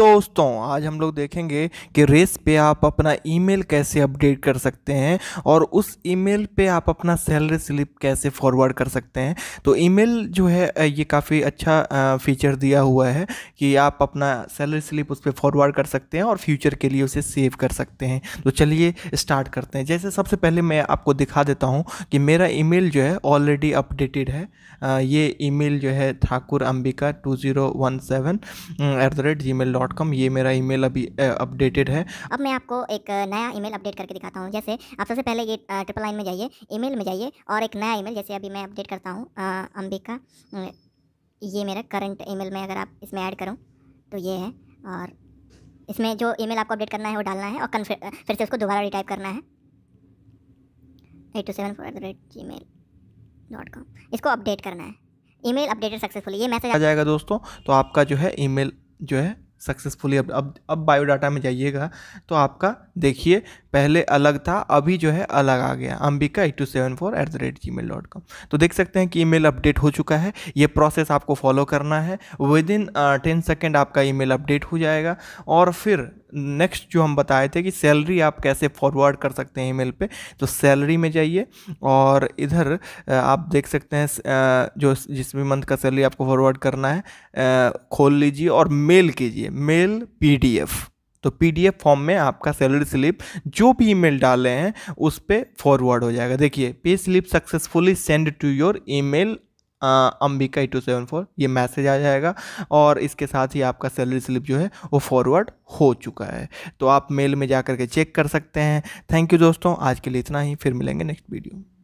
दोस्तों आज हम लोग देखेंगे कि रेस पे आप अपना ईमेल कैसे अपडेट कर सकते हैं और उस ईमेल पे आप अपना सैलरी स्लिप कैसे फॉरवर्ड कर सकते हैं तो ईमेल जो है ये काफ़ी अच्छा फीचर दिया हुआ है कि आप अपना सैलरी स्लिप उस पर फॉरवर्ड कर सकते हैं और फ्यूचर के लिए उसे सेव कर सकते हैं तो चलिए स्टार्ट करते हैं जैसे सबसे पहले मैं आपको दिखा देता हूँ कि मेरा ई जो है ऑलरेडी अपडेटेड है ये ई जो है Thakur Ambika two zero one seven at the rate Gmail dot dot com ये मेरा ईमेल अभी अपडेटेड है अब मैं आपको एक नया ईमेल अपडेट करके दिखाता हूँ जैसे आप सबसे पहले ये ट्रिपल लाइन में जाइए ईमेल में जाइए और एक नया ईमेल जैसे अभी मैं अपडेट करता हूँ अंबिका ये मेरा करंट ईमेल में अगर आप इसमें ऐड करूँ तो ये है और इसमें जो ईमेल आपको अपडेट करना है वो डालना है और कन्फिर फिर से उसको दोबारा रिटाइप करना है eight two seven four at the rate Gmail dot com इसको अपडेट करना है ईमेल अपडेटेड सक्सेसफुली ये मैसेज आ जाएगा दोस्तों तो आपका जो है ईमेल जो है सक्सेसफुली अब अब अब बायोडाटा में जाइएगा तो आपका देखिए पहले अलग था अभी जो है अलग आ गया Ambika eight two seven four at the rate Gmail dot com तो देख सकते हैं कि ईमेल अपडेट हो चुका है ये प्रोसेस आपको फॉलो करना है विद इन टेन सेकेंड आपका ईमेल अपडेट हो जाएगा और फिर नेक्स्ट जो हम बताए थे कि सैलरी आप कैसे फॉरवर्ड कर सकते हैं ईमेल पे तो सैलरी में जाइए और इधर आप देख सकते हैं जो जिस भी मंथ का सैलरी आपको फॉरवर्ड करना है खोल लीजिए और मेल कीजिए मेल पीडीएफ तो पीडीएफ फॉर्म में आपका सैलरी स्लिप जो भी ईमेल डाले हैं उस पर फॉरवर्ड हो जाएगा देखिए pay slip successfully send to your email Ambika e two seven four ये मैसेज आ जाएगा और इसके साथ ही आपका सैलरी स्लिप जो है वो फॉरवर्ड हो चुका है तो आप मेल में जा कर के चेक कर सकते हैं थैंक यू दोस्तों आज के लिए इतना ही फिर मिलेंगे नेक्स्ट वीडियो